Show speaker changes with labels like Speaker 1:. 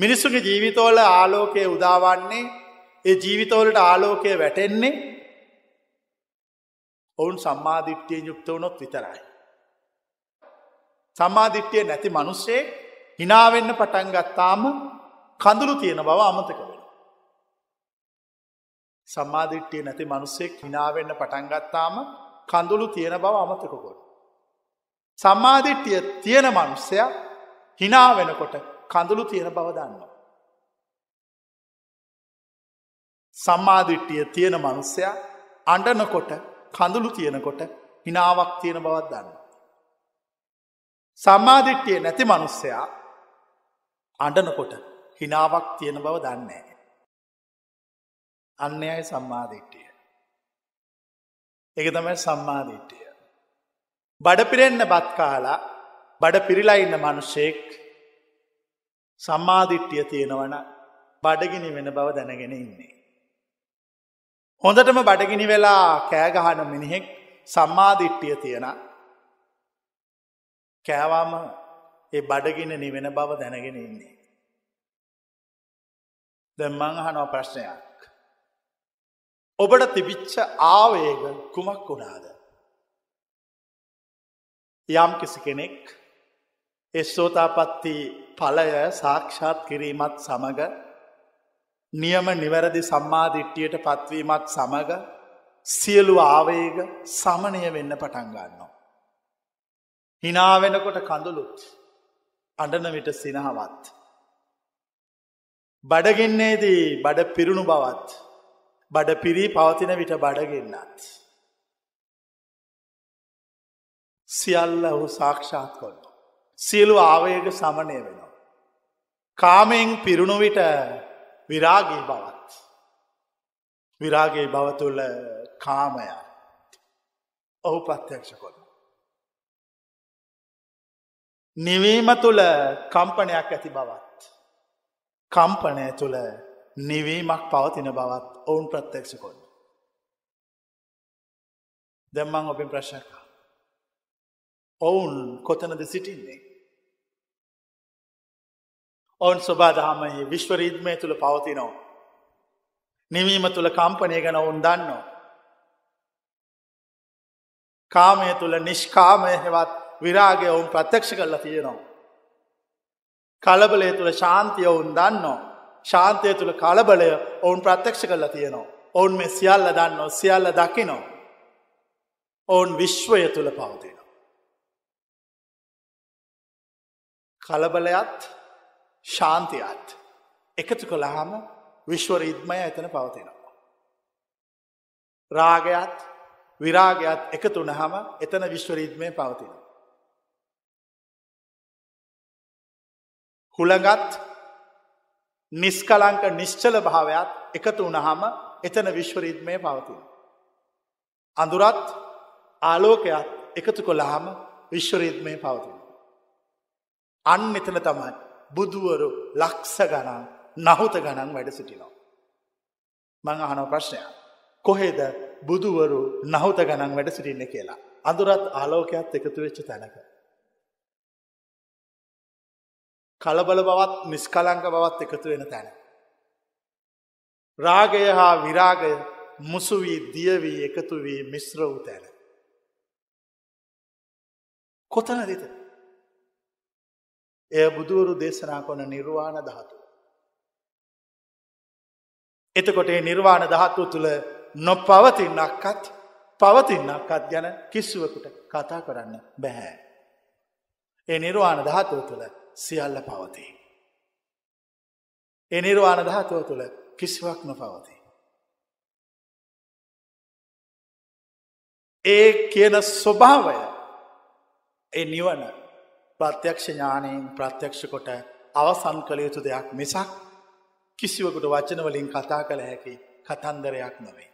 Speaker 1: මිනිස්සුගේ ජීවිතවල ආලෝකය උදාවන්නේ ඒ ජීවිතවලට ආලෝකය වැටෙන්නේ ඔවුන් සම්මාධිට්්‍යය යුක්ත වනොත් විතරයි. සම්මාධිට්්‍යය නැති මනුස්සේ හිනාවෙන්න පටන් ගත්තාම කඳුරු තියෙන බව අමතක වෙන. සම්මාධිට්්‍යය නැති මනුස්සෙක් හිනාවෙන්න පටන් ගත්තාම කඳුළු තියෙන බව අමතකකොට. සම්මාධිට්්‍යය තියෙන මනුස්සය හිනාවෙනකොට කඳුළු තියෙන බව දන්නවා. සම්මාධිට්ටිය තියෙන මනුස්සයා අඩනකොට කඳුළු තියෙනකොට හිනාවක් තියෙන බවත් දන්න. සම්මාධිට්ටිය නැති මනුස්සයා අඩනකොට හිනාවක් තියෙන බව දන්නේ. අන්න අයි සම්මාධිට්ටිය. එක තමයි සම්මාධිට්ටිය. බඩපිරෙන්න බත්කාලා බඩ පිරිලා ඉන්න මනුෂයෙක් සම්මාධිට්ටිය තියෙනවන බඩගිනි වෙන බව දැනගෙන ඉන්නේ. හොඳටම බඩගිනි වෙලා කෑගහන මිනිහෙක් සම්මාධිට්ටිය තියෙන කෑවාම ඒ බඩගින නිවෙන බව දැනගෙන ඉන්නේ. දෙම්මං හනෝ ප්‍රශ්නයක්. ඔබට තිබිච්ච ආවේග කුමක් වුණාද. යම් කිසි කෙනෙක් ඒ සෝතාපට්ටි ඵලය සාක්ෂාත් කිරීමත් සමග නියම නිවැරදි සම්මාදිට්ඨියට පත්වීමත් සමග සියලු ආවේග සමනය වෙන්න පටන් ගන්නවා. හිනා වෙනකොට කඳුලුත් අඩන විට සිනහවත්. බඩගෙන්නේදී බඩ පිරුණු බවත් බඩ පිරී පවතින විට බඩගෙන්න්නත්. සියල්ල ඔහු සාක්ෂාත් කොල්ල. සියලු ආවේග සමනය වෙනවා. කාමයෙන් පිරුණු විට විරාගී බවත්. විරාගේ බවතුල කාමය ඔහු ප්‍රත්‍යක්ෂ කොළ. නිවීම තුළ කම්පනයක් ඇති බවත්. කම්පනය තුළ නිවීමක් පවතින බවත් ඔවුන් ප්‍රත්‍යක්ෂ කොන්න. දෙම්මං ඔබින් ප්‍රශ්නකා. ඔවුන් කොතනද සිටින්නේ. ඔවුන් ස්වබාදහමයේ විශ්වරීත්මය තුළ පවතිනෝ. නිවීම තුළ කම්පනය ගැන ඔවුන් දන්නවා. කාමය තුළ නිෂ්කාමය හෙවත් විරාගය ඔවුන් ප්‍රත්‍යක්ෂ කරලා තියෙනවා. කලබලය තුළ ශාන්තිය ඔවුන් දන්නවා. ශාන්තය තුළ කලබලය ඔවුන් ප්‍රත්‍යක්ෂ කරලා තියෙනවා. ඔවුන් මේ සියල්ල දන්නෝ සියල්ල දකිනෝ. ඔවුන් විශ්වය තුළ පවතින. කලබලයත් ශාන්තියත් එකතු කොළහම විශ්ව රිද්මය ඇතන පවතිනවා. රාගයත් විරාගයත් එකතුන හම එතන විශ්වරීත්මය පවතින. හුළඟත් නිස්කලංක නිශ්චල භාවයක් එකතු වනහම එතන විශ්වරීත්මය පවතින. අඳුරත් ආලෝකයක් එකතු කොළහම විශ්වරීත්මය පවතින. අන්න එතන තමයි බුදුවරු ලක්ස ගණන් නහුත ගණන් වැඩ සිටිනවා. මං අහනෝ ප්‍රශ්නයක්. කොහෙද බුදුවරු නහුත ගණන් වැඩ සිටින්න කියලා. අඳුරත් ආලෝකයක්ත් එකතු වෙච්ච තැනක. කලබල බවත් නිස්කලංක බවත් එකතු වෙන තැන. රාගය හා විරාගය මුසුවී දියවී එකතු වී මිශ්‍ර වූ තැන. කොතනදිත එය බුදුවරු දේශනා කොන නිර්වාණ ධාතු. එතකොට නිර්වාණ ධාතුව තුළ නොපවතින්නක්කත් පවතින්නක්කත් ගැන කිස්සුවකුට කතා කරන්න බැහැ. ඒ නිර්වාණ ධාතුව තුළ සියල්ල පවතිී. ඒ නිර්වාණ ධාතුව තුළ කිසිවක් නොපවතිී. ඒ කියන ස්වභාවය ඒ නිවන ප්‍රත්‍යක්ෂ ඥානයෙන් ප්‍රත්‍යක්ෂ කොට අවසන් කළ යුතු දෙයක් මිසක් කිසිවකුට වචනවලින් කතා කළ හැකි කතන්දරයක් නොවේ.